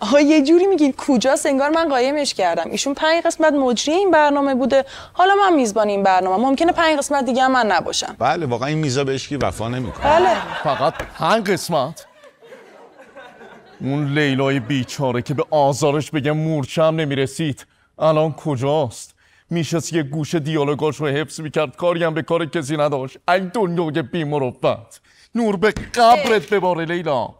آها یه جوری میگین کجاست انگار من قایمش کردم ایشون پنج قسمت مجری این برنامه بوده حالا من میزبان این برنامه ممکنه پنج قسمت دیگه من نباشم بله واقعا این میزا بهش کی وفا نمیکنه بله فقط پنج قسمت اون لیلای بیچاره که به آزارش بگم مورچه نمیرسید الان کجاست میشست یه گوش دیالوگاش رو حفظ میکرد کاری هم به کار کسی نداشت ای دنیای بیمروت نور به قبرت بباره لیلا